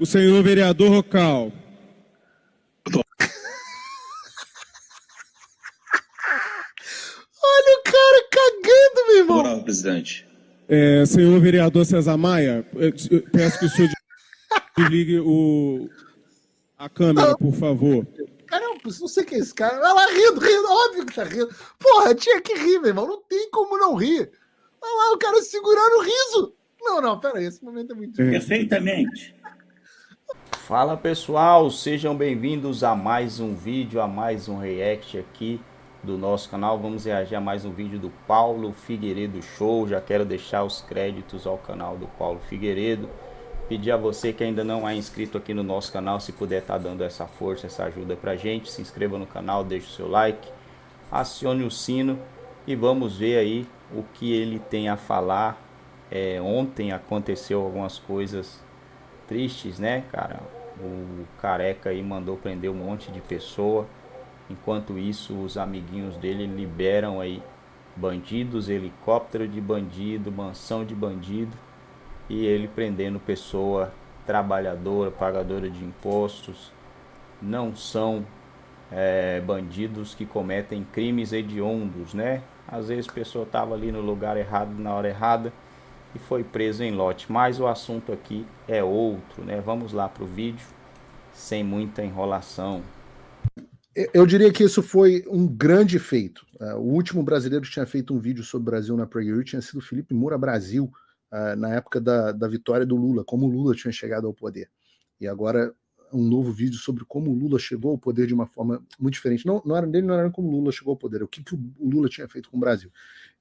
o senhor vereador Rocal. Olha o cara cagando, meu irmão. Moral, presidente. É, senhor vereador César Maia, peço que o senhor desligue o, a câmera, por favor. Caramba, não sei que é esse cara. Olha lá, rindo, rindo, óbvio que tá rindo. Porra, tinha que rir, meu irmão. Não tem como não rir. Olha lá, o cara segurando o riso. Não, não, peraí, esse momento é muito. É. Perfeitamente. Fala pessoal, sejam bem-vindos a mais um vídeo, a mais um react aqui do nosso canal. Vamos reagir a mais um vídeo do Paulo Figueiredo Show. Já quero deixar os créditos ao canal do Paulo Figueiredo. Pedir a você que ainda não é inscrito aqui no nosso canal, se puder estar tá dando essa força, essa ajuda pra gente, se inscreva no canal, deixe o seu like, acione o sino e vamos ver aí o que ele tem a falar. É, ontem aconteceu algumas coisas tristes, né, cara? O careca aí mandou prender um monte de pessoa. Enquanto isso, os amiguinhos dele liberam aí bandidos, helicóptero de bandido, mansão de bandido e ele prendendo pessoa trabalhadora, pagadora de impostos. Não são é, bandidos que cometem crimes hediondos, né? Às vezes a pessoa estava ali no lugar errado, na hora errada e foi preso em lote. Mas o assunto aqui é outro, né? Vamos lá para o vídeo, sem muita enrolação. Eu diria que isso foi um grande feito. Né? o último brasileiro que tinha feito um vídeo sobre o Brasil na preguiça tinha sido Felipe Moura Brasil, eh, na época da, da vitória do Lula, como o Lula tinha chegado ao poder. E agora um novo vídeo sobre como o Lula chegou ao poder de uma forma muito diferente. Não, não era dele, não era como o Lula chegou ao poder, o que, que o Lula tinha feito com o Brasil.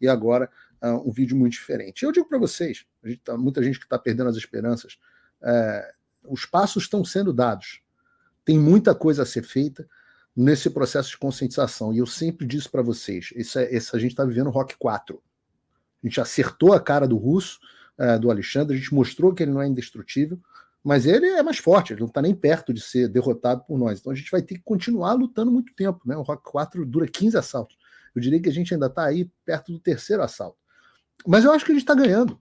E agora ah, um vídeo muito diferente. Eu digo para vocês, gente tá, muita gente que está perdendo as esperanças, é, os passos estão sendo dados. Tem muita coisa a ser feita nesse processo de conscientização. E eu sempre disse para vocês, esse, é, esse, a gente está vivendo Rock 4. A gente acertou a cara do russo, é, do Alexandre, a gente mostrou que ele não é indestrutível, mas ele é mais forte, ele não está nem perto de ser derrotado por nós. Então a gente vai ter que continuar lutando muito tempo. Né? O Rock 4 dura 15 assaltos. Eu diria que a gente ainda está aí perto do terceiro assalto. Mas eu acho que a gente está ganhando.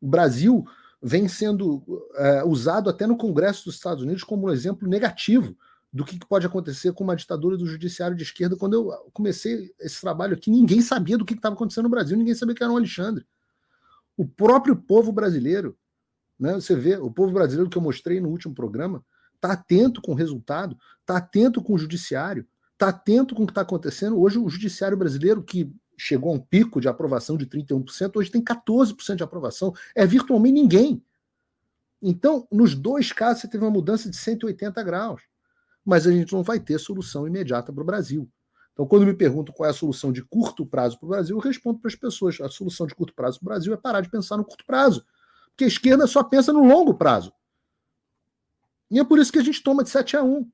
O Brasil vem sendo é, usado até no Congresso dos Estados Unidos como um exemplo negativo do que pode acontecer com uma ditadura do judiciário de esquerda. Quando eu comecei esse trabalho aqui, ninguém sabia do que estava acontecendo no Brasil, ninguém sabia que era um Alexandre. O próprio povo brasileiro, né, você vê, o povo brasileiro que eu mostrei no último programa, está atento com o resultado, está atento com o judiciário, está atento com o que está acontecendo. Hoje, o judiciário brasileiro, que chegou a um pico de aprovação de 31%, hoje tem 14% de aprovação. É virtualmente ninguém. Então, nos dois casos, você teve uma mudança de 180 graus. Mas a gente não vai ter solução imediata para o Brasil. Então, quando me perguntam qual é a solução de curto prazo para o Brasil, eu respondo para as pessoas: a solução de curto prazo para o Brasil é parar de pensar no curto prazo. Porque a esquerda só pensa no longo prazo. E é por isso que a gente toma de 7 a 1.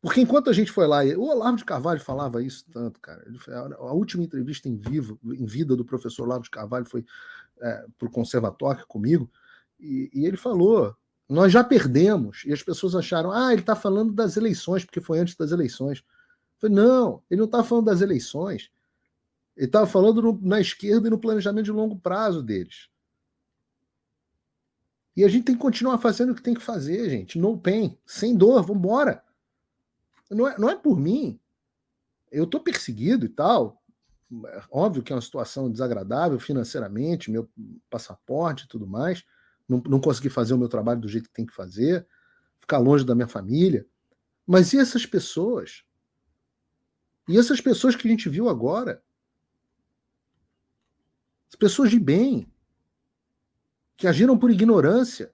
Porque enquanto a gente foi lá, o Olavo de Carvalho falava isso tanto, cara. a última entrevista em vivo, em vida do professor Olavo de Carvalho foi é, para o conservatório comigo, e, e, ele falou: nós já perdemos. E as pessoas acharam, ah, ele está falando das eleições, porque foi antes das eleições. Eu falei, não, ele não está falando das eleições. Ele estava falando no, na esquerda e no planejamento de longo prazo deles. E a gente tem que continuar fazendo o que tem que fazer, gente. No pain, sem dor, vamos embora não é, não é por mim. Eu estou perseguido e tal. Óbvio que é uma situação desagradável financeiramente, meu passaporte e tudo mais. Não, não consegui fazer o meu trabalho do jeito que tem que fazer, ficar longe da minha família. Mas e essas pessoas? E essas pessoas que a gente viu agora? As pessoas de bem, que agiram por ignorância,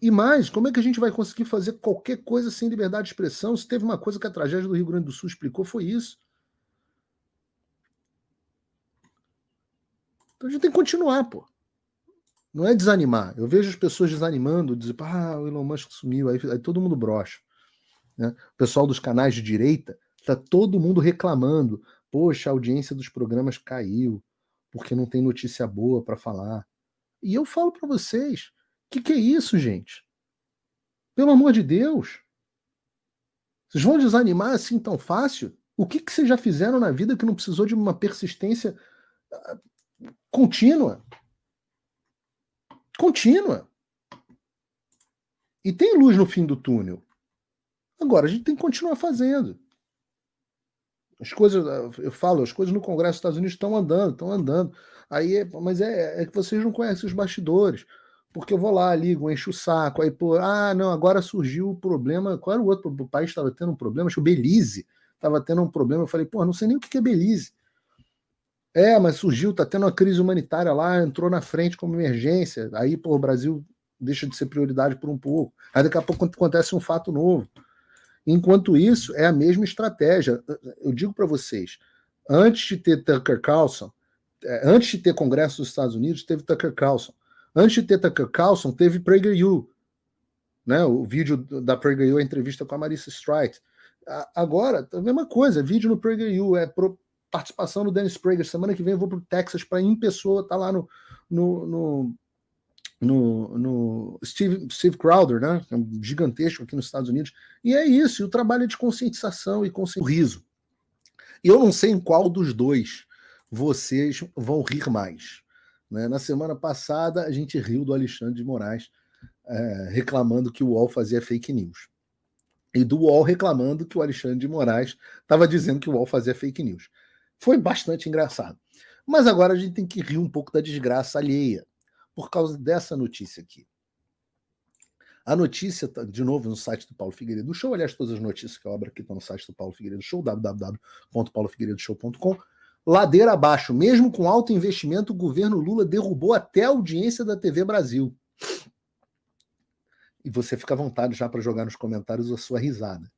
e mais, como é que a gente vai conseguir fazer qualquer coisa sem liberdade de expressão? Se teve uma coisa que a tragédia do Rio Grande do Sul explicou, foi isso. Então a gente tem que continuar, pô. Não é desanimar. Eu vejo as pessoas desanimando, dizendo, ah, o Elon Musk sumiu, aí, aí todo mundo brocha. Né? O pessoal dos canais de direita está todo mundo reclamando. Poxa, a audiência dos programas caiu, porque não tem notícia boa para falar. E eu falo para vocês, que que é isso, gente? Pelo amor de Deus. Vocês vão desanimar assim tão fácil? O que que vocês já fizeram na vida que não precisou de uma persistência ah, contínua? Contínua. E tem luz no fim do túnel. Agora, a gente tem que continuar fazendo. As coisas, ah, eu falo, as coisas no Congresso dos Estados Unidos estão andando, estão andando. Aí, é, mas é, é que vocês não conhecem os bastidores porque eu vou lá, ligo, encho o saco, aí, pô, ah, não, agora surgiu o problema. Qual era o outro? O país estava tendo um problema, acho que o Belize estava tendo um problema. Eu falei, pô, não sei nem o que é Belize. É, mas surgiu, tá tendo uma crise humanitária lá, entrou na frente como emergência. Aí, pô, o Brasil deixa de ser prioridade por um pouco. Aí daqui a pouco acontece um fato novo. Enquanto isso, é a mesma estratégia. Eu digo para vocês, antes de ter Tucker Carlson, é, antes de ter Congresso dos Estados Unidos, teve Tucker Carlson. Antes de ter Tucker Carlson, teve U, né? O vídeo da Prager U, a entrevista com a Marissa Strite. Agora, a mesma coisa, vídeo no U, é pro, participação do Dennis Prager. Semana que vem eu vou para o Texas para em pessoa, tá lá no, no, no no, no Steve, Steve, Crowder, né? É um gigantesco aqui nos Estados Unidos. E é isso, e o trabalho de conscientização e conscientização. riso. Eu não sei em qual dos dois vocês vão rir mais. Né? Na semana passada, a gente riu do Alexandre de Moraes é, reclamando que o UOL fazia fake news. E do UOL reclamando que o Alexandre de Moraes estava dizendo que o UOL fazia fake news. Foi bastante engraçado. Mas agora a gente tem que rir um pouco da desgraça alheia, por causa dessa notícia aqui. A notícia, tá, de novo, no site do Paulo Figueiredo Show. Aliás, todas as notícias que eu abro aqui estão tá no site do Paulo Figueiredo Show, www.paulofigueiredoshow.com ladeira abaixo. Mesmo com alto investimento, o governo Lula derrubou até a audiência da TV Brasil. E você fica à vontade já para jogar nos comentários a sua risada.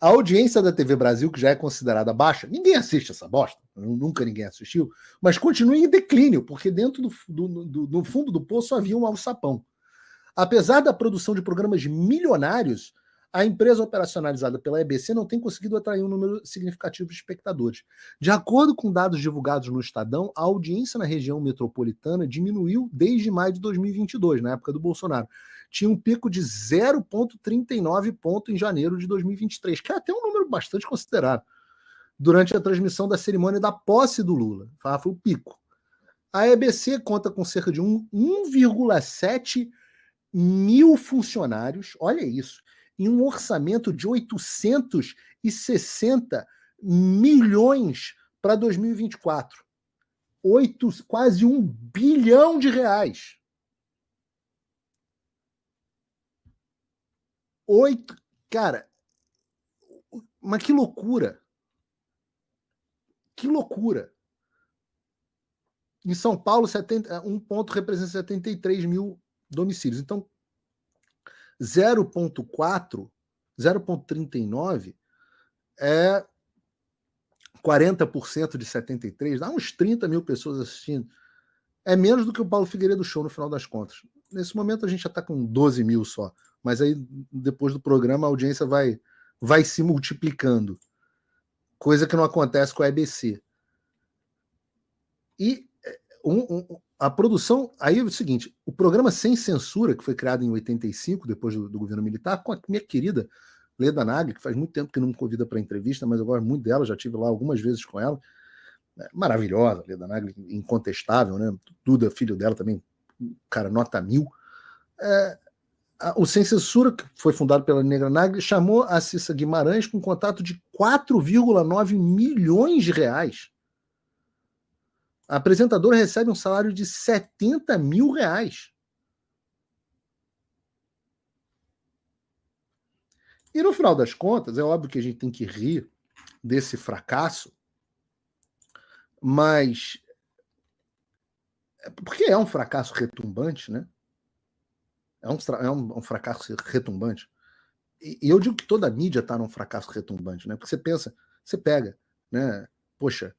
A audiência da TV Brasil, que já é considerada baixa, ninguém assiste essa bosta, nunca ninguém assistiu, mas continua em declínio, porque dentro do, do, do, do fundo do poço havia um alçapão. Apesar da produção de programas milionários, a empresa operacionalizada pela EBC não tem conseguido atrair um número significativo de espectadores. De acordo com dados divulgados no Estadão, a audiência na região metropolitana diminuiu desde maio de 2022, na época do Bolsonaro. Tinha um pico de 0,39 ponto em janeiro de 2023, que é até um número bastante considerável, durante a transmissão da cerimônia da posse do Lula. foi o pico. A EBC conta com cerca de 1,7 mil funcionários, olha isso, em um orçamento de 860 milhões para 2024. Oito, quase um bilhão de reais. Oito. Cara, mas que loucura! Que loucura! Em São Paulo, 70, um ponto representa 73 mil domicílios. Então, 0,4, 0,39 é 40% de 73, dá uns 30 mil pessoas assistindo. É menos do que o Paulo Figueiredo Show no final das contas. Nesse momento a gente já está com 12 mil só. Mas aí depois do programa a audiência vai, vai se multiplicando. Coisa que não acontece com a EBC. E é, um, um, a produção. Aí é o seguinte: o programa Sem Censura, que foi criado em 85, depois do, do governo militar, com a minha querida Leda Nagli, que faz muito tempo que não me convida para entrevista, mas eu gosto muito dela, já tive lá algumas vezes com ela. É maravilhosa, Leda Nagli, incontestável, né? Duda, filho dela também, cara, nota mil. É, a, o Sem Censura, que foi fundado pela Negra Nagli, chamou a Cissa Guimarães com um contato de 4,9 milhões de reais a apresentadora recebe um salário de 70 mil reais. E no final das contas, é óbvio que a gente tem que rir desse fracasso, mas. É porque é um fracasso retumbante, né? É um, é um, um fracasso retumbante. E, e, eu digo que toda mídia está num fracasso retumbante, né? Porque você pensa, você pega, né? Poxa,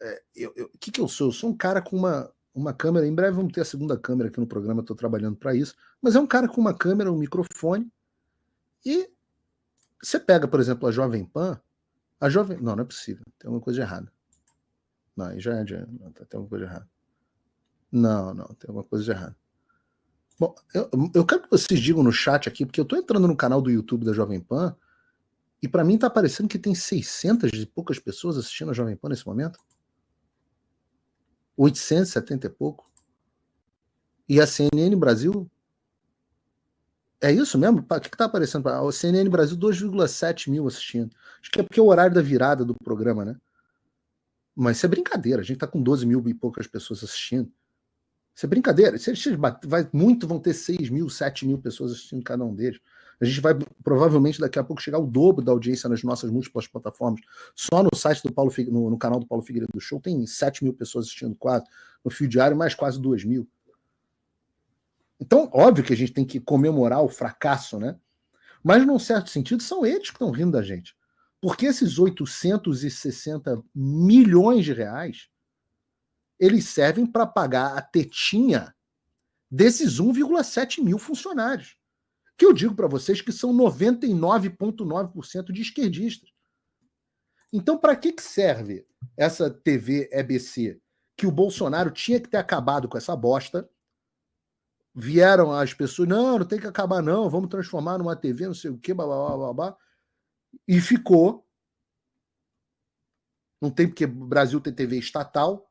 é, eu, eu, que, que eu sou? Eu sou um cara com uma, uma câmera. Em breve vamos ter a segunda câmera aqui no programa, estou trabalhando para isso. Mas é um cara com uma câmera, um microfone. E você pega, por exemplo, a Jovem Pan. A Jovem. Não, não é possível. Tem alguma coisa errada. Não, aí já é. Já, tá, tem alguma coisa errada. Não, não, tem alguma coisa errada. Bom, eu, eu quero que vocês digam no chat aqui, porque eu estou entrando no canal do YouTube da Jovem Pan. E para mim está aparecendo que tem 600 e poucas pessoas assistindo a Jovem Pan nesse momento. 870 e pouco. E a CNN Brasil? É isso mesmo? Tá o que está aparecendo? A CNN Brasil, 2,7 mil assistindo. Acho que é porque é o horário da virada do programa, né? Mas isso é brincadeira. A gente está com 12 mil e poucas pessoas assistindo. Isso é brincadeira. Se eles vai, muito, vão ter 6 mil, 7 mil pessoas assistindo cada um deles. A gente vai provavelmente daqui a pouco chegar ao dobro da audiência nas nossas múltiplas plataformas. Só no site do Paulo Figue... no, no, canal do Paulo Figueiredo do Show tem 7 mil pessoas assistindo quase, no Fio Diário mais quase 2 mil. Então, óbvio que a gente tem que comemorar o fracasso, né? Mas, num certo sentido, são eles que estão rindo da gente. Porque esses 860 milhões de reais, eles servem para pagar a tetinha desses 1,7 mil funcionários que eu digo para vocês que são 99,9% de esquerdistas. Então, para que, que serve essa TV EBC? Que o Bolsonaro tinha que ter acabado com essa bosta. Vieram as pessoas, não, não tem que acabar, não, vamos transformar numa TV, não sei o quê, blá, blá, blá, blá. E ficou. Não tem porque o Brasil tem TV estatal,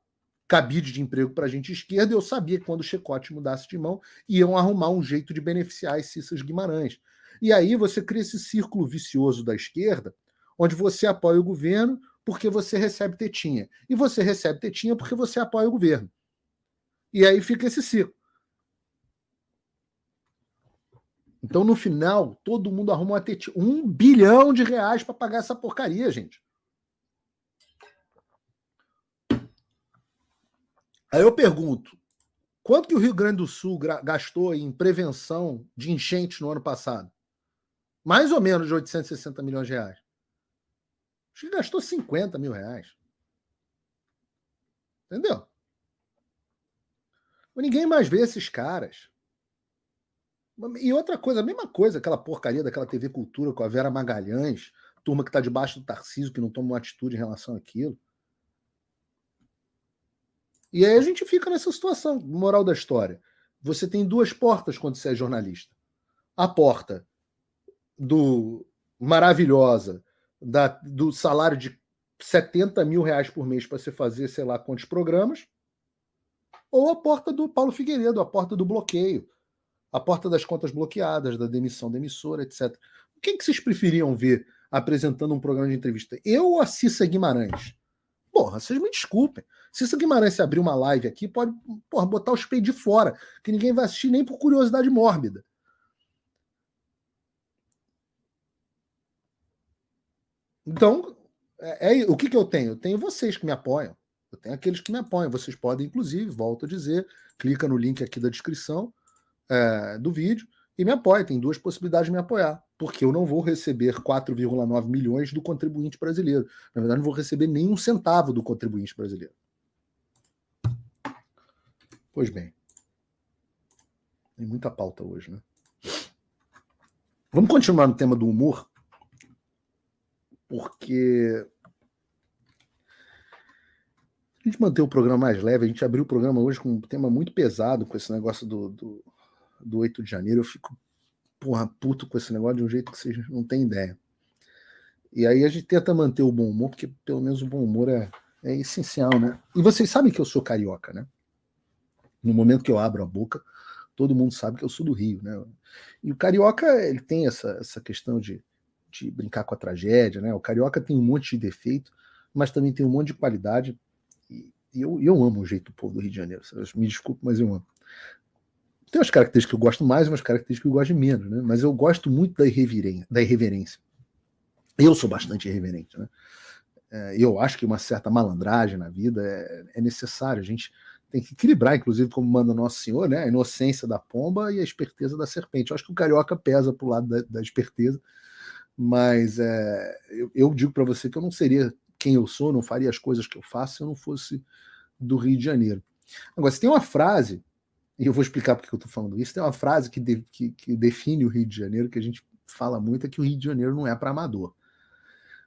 cabide de emprego para a gente esquerda, eu sabia que quando o Checote mudasse de mão, iam arrumar um jeito de beneficiar as Cissas Guimarães. E aí você cria esse círculo vicioso da esquerda, onde você apoia o governo porque você recebe tetinha. E você recebe tetinha porque você apoia o governo. E aí fica esse ciclo. Então, no final, todo mundo arruma uma tetinha. Um bilhão de reais para pagar essa porcaria, gente. Aí eu pergunto, quanto que o Rio Grande do Sul gastou em prevenção de enchentes no ano passado? Mais ou menos de 860 milhões de reais. Acho que gastou 50 mil reais. Entendeu? Mas ninguém mais vê esses caras. E outra coisa, a mesma coisa, aquela porcaria daquela TV Cultura com a Vera Magalhães, turma que está debaixo do Tarcísio, que não toma uma atitude em relação àquilo. E aí a gente fica nessa situação, moral da história. Você tem duas portas quando você é jornalista. A porta do maravilhosa, da, do salário de 70 mil reais por mês para você fazer, sei lá, quantos programas, ou a porta do Paulo Figueiredo, a porta do bloqueio, a porta das contas bloqueadas, da demissão da emissora, etc. Quem que vocês preferiam ver apresentando um programa de entrevista? Eu ou a Cissa Guimarães? Porra, vocês me desculpem. Se isso Guimarães se abrir uma live aqui, pode porra, botar os peitos de fora, que ninguém vai assistir nem por curiosidade mórbida. Então, é, é, o que, que eu tenho? Eu tenho vocês que me apoiam. Eu tenho aqueles que me apoiam. Vocês podem, inclusive, volto a dizer, clica no link aqui da descrição é, do vídeo e me apoia. Tem duas possibilidades de me apoiar porque eu não vou receber 4,9 milhões do contribuinte brasileiro. Na verdade, não vou receber nenhum centavo do contribuinte brasileiro. Pois bem. Tem muita pauta hoje, né? Vamos continuar no tema do humor, porque a gente manter o programa mais leve, a gente abriu o programa hoje com um tema muito pesado, com esse negócio do, do, do 8 de janeiro. Eu fico porra, puto com esse negócio de um jeito que vocês não têm ideia. E aí a gente tenta manter o bom humor, porque pelo menos o bom humor é, é essencial, né? E vocês sabem que eu sou carioca, né? No momento que eu abro a boca, todo mundo sabe que eu sou do Rio, né? E o carioca, ele tem essa, essa questão de, de brincar com a tragédia, né? O carioca tem um monte de defeito, mas também tem um monte de qualidade. E, eu, eu amo o jeito do povo do Rio de Janeiro. Me desculpe, mas eu amo. Tem umas características que eu gosto mais, umas características que eu gosto menos, né? Mas eu gosto muito da, da irreverência. Eu sou bastante irreverente, né? É, eu acho que uma certa malandragem na vida é, é necessária. A gente tem que equilibrar, inclusive, como manda Nosso Senhor, né? A inocência da pomba e a esperteza da serpente. Eu acho que o carioca pesa pro lado da, da esperteza, mas é, eu, eu, digo para você que eu não seria quem eu sou, não faria as coisas que eu faço se eu não fosse do Rio de Janeiro. Agora, se tem uma frase e eu vou explicar porque eu estou falando isso, tem uma frase que, de, que, que, define o Rio de Janeiro, que a gente fala muito, é que o Rio de Janeiro não é para amador.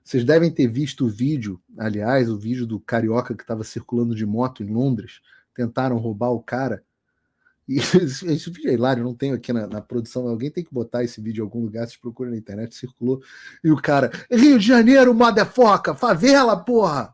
Vocês devem ter visto o vídeo, aliás, o vídeo do carioca que estava circulando de moto em Londres, tentaram roubar o cara. E esse vídeo é hilário, não tenho aqui na, na produção, alguém tem que botar esse vídeo em algum lugar, vocês procuram na internet, circulou. E o cara, Rio de Janeiro, motherfucker, favela, porra!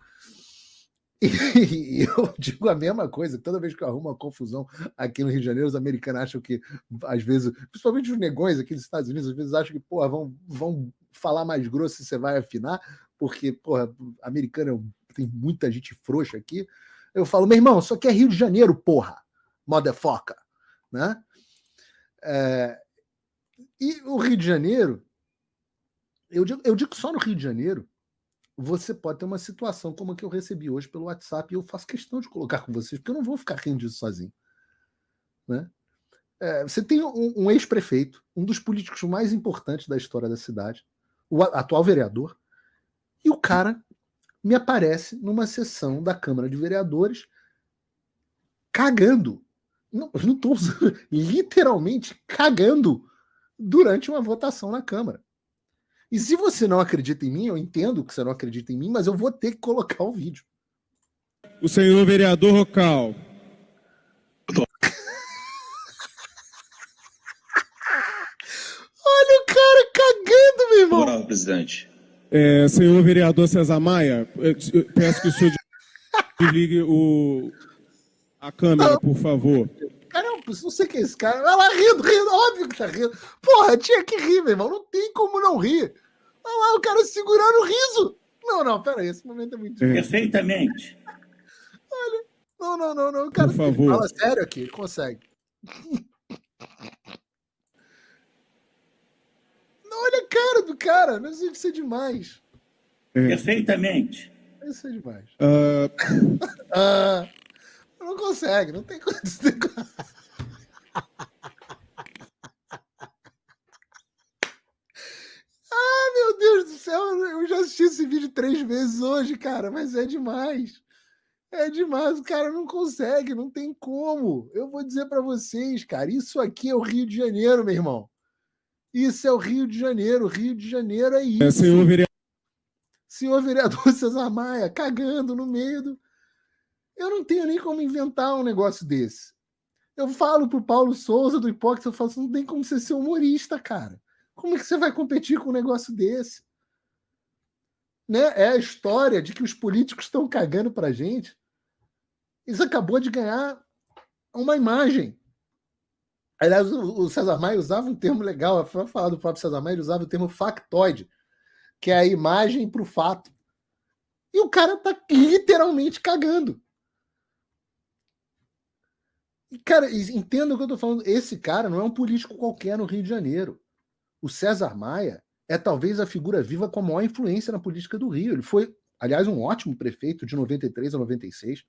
E, eu digo a mesma coisa, toda vez que eu arrumo uma confusão aqui no Rio de Janeiro, os americanos acham que, às vezes, principalmente os negões aqui nos Estados Unidos, às vezes acham que, porra, vão, vão falar mais grosso se você vai afinar, porque, porra, americano é tem muita gente frouxa aqui. Eu falo, meu irmão, só que é Rio de Janeiro, porra, motherfucker, né? É, e o Rio de Janeiro, eu digo, eu digo só no Rio de Janeiro, você pode ter uma situação como a que eu recebi hoje pelo WhatsApp e eu faço questão de colocar com vocês, porque eu não vou ficar rindo disso sozinho. Né? É, você tem um, um ex-prefeito, um dos políticos mais importantes da história da cidade, o atual vereador, e o cara me aparece numa sessão da Câmara de Vereadores cagando. Não, não estou usando, literalmente cagando durante uma votação na Câmara. E se você não acredita em mim, eu entendo que você não acredita em mim, mas eu vou ter que colocar o vídeo. O senhor vereador Rocal. Olha o cara cagando, meu irmão. Moral, presidente. É, senhor vereador César Maia, peço que o senhor desligue o, a câmera, por favor. Campos, não sei quem é esse cara. Olha lá, rindo, rindo, óbvio que tá rindo. Porra, tinha que rir, meu irmão. Não tem como não rir. Olha lá, o cara segurando o riso. Não, não, pera aí, esse momento é muito difícil. É. Perfeitamente. Olha, não, não, não, não. O cara Por favor. fala sério aqui, consegue. Não, olha a cara do cara, mas isso é demais. Perfeitamente. Ah. Isso é demais. Uh... Ah, uh... Não consegue, não tem coisa. ah, meu Deus do céu, eu já assisti esse vídeo três vezes hoje, cara, mas é demais. É demais, o cara não consegue, não tem como. Eu vou dizer para vocês, cara, isso aqui é o Rio de Janeiro, meu irmão. Isso é o Rio de Janeiro, Rio de Janeiro é isso. É, senhor vereador. Senhor vereador Cesar Maia, cagando no meio do. Eu não tenho nem como inventar um negócio desse. Eu falo pro Paulo Souza do Hipócrita, eu falo assim, não tem como você ser humorista, cara. Como é que você vai competir com um negócio desse? Né? É a história de que os políticos estão cagando pra gente. Isso acabou de ganhar uma imagem. Aliás, o César Maia usava um termo legal, foi é falar do próprio César Maia, ele usava o termo factoide, que é a imagem para o fato. E o cara tá literalmente cagando. E, cara, entenda o que eu tô falando. Esse cara não é um político qualquer no Rio de Janeiro. O César Maia é talvez a figura viva com a maior influência na política do Rio. Ele foi, aliás, um ótimo prefeito de 93 a 96.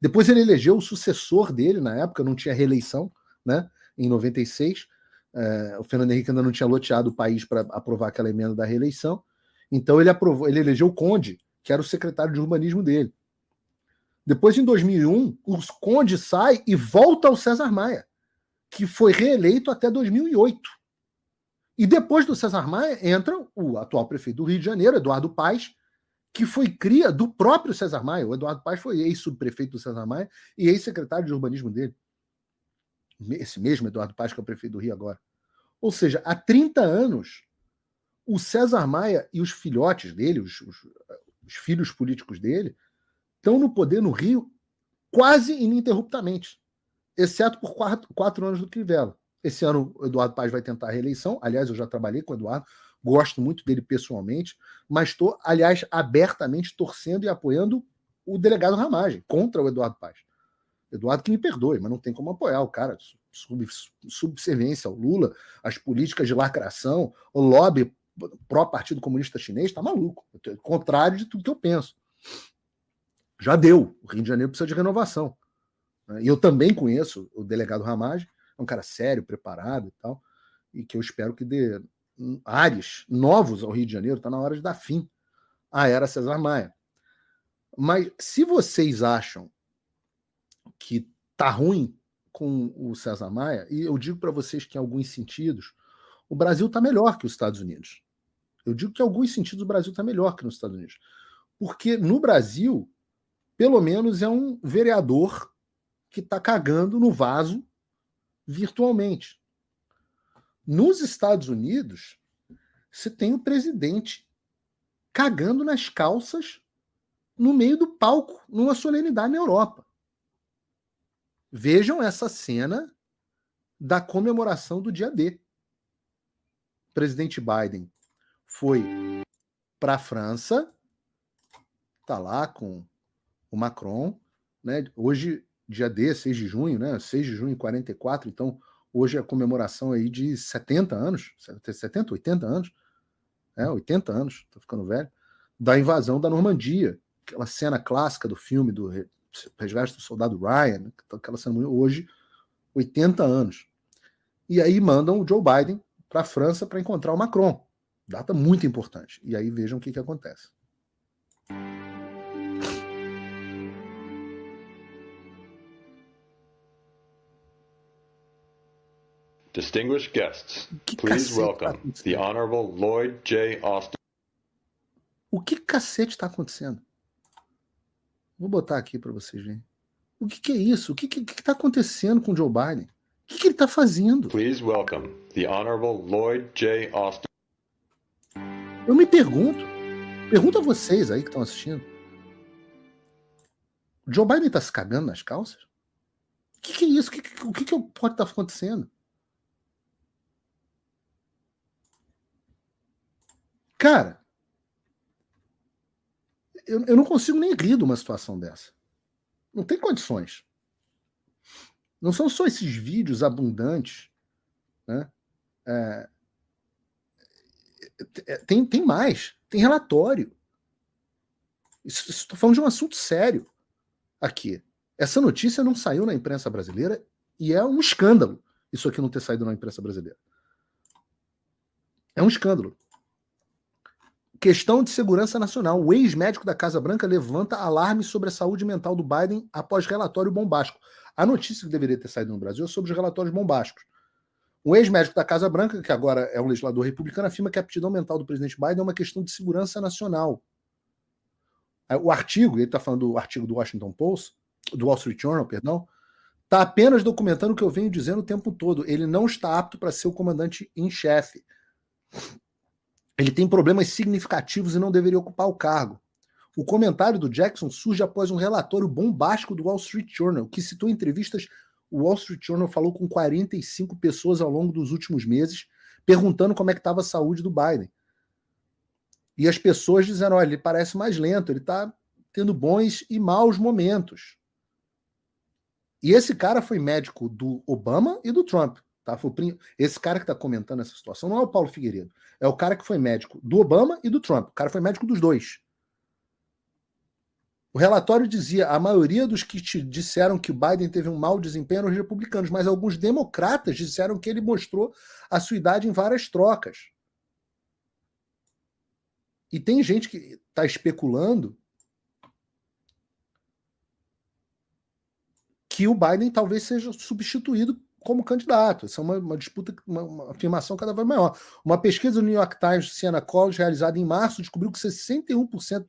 Depois ele elegeu o sucessor dele, na época não tinha reeleição, né? Em 96. Uh, é, o Fernando Henrique ainda não tinha loteado o país para aprovar aquela emenda da reeleição. Então ele aprovou, ele elegeu o Conde, que era o secretário de urbanismo dele. Depois, em 2001, o Conde sai e volta ao César Maia, que foi reeleito até 2008. E depois do César Maia entra o atual prefeito do Rio de Janeiro, Eduardo Paes, que foi cria do próprio César Maia. O Eduardo Paes foi ex-subprefeito do César Maia e ex-secretário de urbanismo dele. Esse mesmo Eduardo Paes, que é o prefeito do Rio agora. Ou seja, há 30 anos, o César Maia e os filhotes dele, os, os, os filhos políticos dele, estão no poder no Rio quase ininterruptamente, exceto por quatro, quatro anos do Crivella. Esse ano o Eduardo Paz vai tentar a reeleição. Aliás, eu já trabalhei com o Eduardo, gosto muito dele pessoalmente, mas estou, aliás, abertamente torcendo e apoiando o delegado Ramagem contra o Eduardo Paz. Eduardo que me perdoe, mas não tem como apoiar o cara. Sub, subserviência ao Lula, as políticas de lacração, o lobby pró-Partido Comunista Chinês, está maluco. Contrário de tudo que eu penso já deu. O Rio de Janeiro precisa de renovação. Né? E eu também conheço o delegado Ramage, é um cara sério, preparado e tal, e que eu espero que dê hum, ares novos ao Rio de Janeiro. Está na hora de dar fim à era César Maia. Mas se vocês acham que tá ruim com o César Maia, e eu digo para vocês que em alguns sentidos o Brasil está melhor que os Estados Unidos. Eu digo que em alguns sentidos o Brasil está melhor que nos Estados Unidos. Porque no Brasil pelo menos é um vereador que está cagando no vaso virtualmente. Nos Estados Unidos, você tem o presidente cagando nas calças no meio do palco, numa solenidade na Europa. Vejam essa cena da comemoração do dia D. O presidente Biden foi para a França, está lá com o Macron, né? Hoje, dia D, 6 de junho, né? 6 de junho, de 44, então hoje é a comemoração aí de 70 anos, 70, 80 anos, né? 80 anos, tô ficando velho, da invasão da Normandia, aquela cena clássica do filme do Resgate do Soldado Ryan, então, aquela cena hoje, 80 anos. E aí mandam o Joe Biden para a França para encontrar o Macron. Data muito importante. E aí vejam o que, que acontece. Distinguished guests, please tá welcome the Honorable Lloyd J. Austin. O que cacete está acontecendo? Vou botar aqui para vocês verem. O que, que, é isso? O que está acontecendo com o Joe Biden? O que, que ele está fazendo? Please welcome the Honorable Lloyd J. Austin. Eu me pergunto, pergunto a vocês aí que estão assistindo. O Joe Biden está se cagando nas calças? O que, que é isso? O que, que, que, que pode estar tá acontecendo? Cara, eu, eu não consigo nem rir de uma situação dessa. Não tem condições. Não são só esses vídeos abundantes, né? É, é, é tem, tem mais, tem relatório. Estou falando de um assunto sério aqui. Essa notícia não saiu na imprensa brasileira e é um escândalo isso aqui não ter saído na imprensa brasileira. É um escândalo. Questão de segurança nacional. O ex-médico da Casa Branca levanta alarme sobre a saúde mental do Biden após relatório bombástico. A notícia que deveria ter saído no Brasil é sobre os relatórios bombásticos. o ex-médico da Casa Branca, que agora é um legislador republicano, afirma que a aptidão mental do presidente Biden é uma questão de segurança nacional. É, o artigo, ele está falando do artigo do Washington Post, do Wall Street Journal, perdão, está apenas documentando o que eu venho dizendo o tempo todo. Ele não está apto para ser o comandante em chefe. Ele tem problemas significativos e não deveria ocupar o cargo. O comentário do Jackson surge após um relatório bombástico do Wall Street Journal, que citou entrevistas. O Wall Street Journal falou com 45 pessoas ao longo dos últimos meses, perguntando como é que estava a saúde do Biden. E as pessoas dizendo: olha, ele parece mais lento, ele está tendo bons e maus momentos. E esse cara foi médico do Obama e do Trump. Tá? Esse cara que está comentando essa situação não é o Paulo Figueiredo. É o cara que foi médico do Obama e do Trump. O cara foi médico dos dois. O relatório dizia: a maioria dos que disseram que o Biden teve um mau desempenho eram os republicanos, mas alguns democratas disseram que ele mostrou a sua idade em várias trocas. E tem gente que está especulando que o Biden talvez seja substituído como candidato. Essa é uma, uma disputa, uma, uma, afirmação cada vez maior. Uma pesquisa do New York Times, Siena College, realizada em março, descobriu que 61%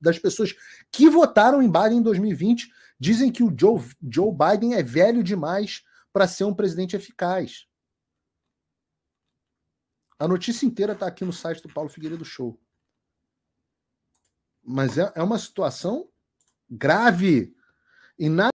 das pessoas que votaram em Biden em 2020 dizem que o Joe, Joe Biden é velho demais para ser um presidente eficaz. A notícia inteira está aqui no site do Paulo Figueiredo Show. Mas é, é uma situação grave. E nada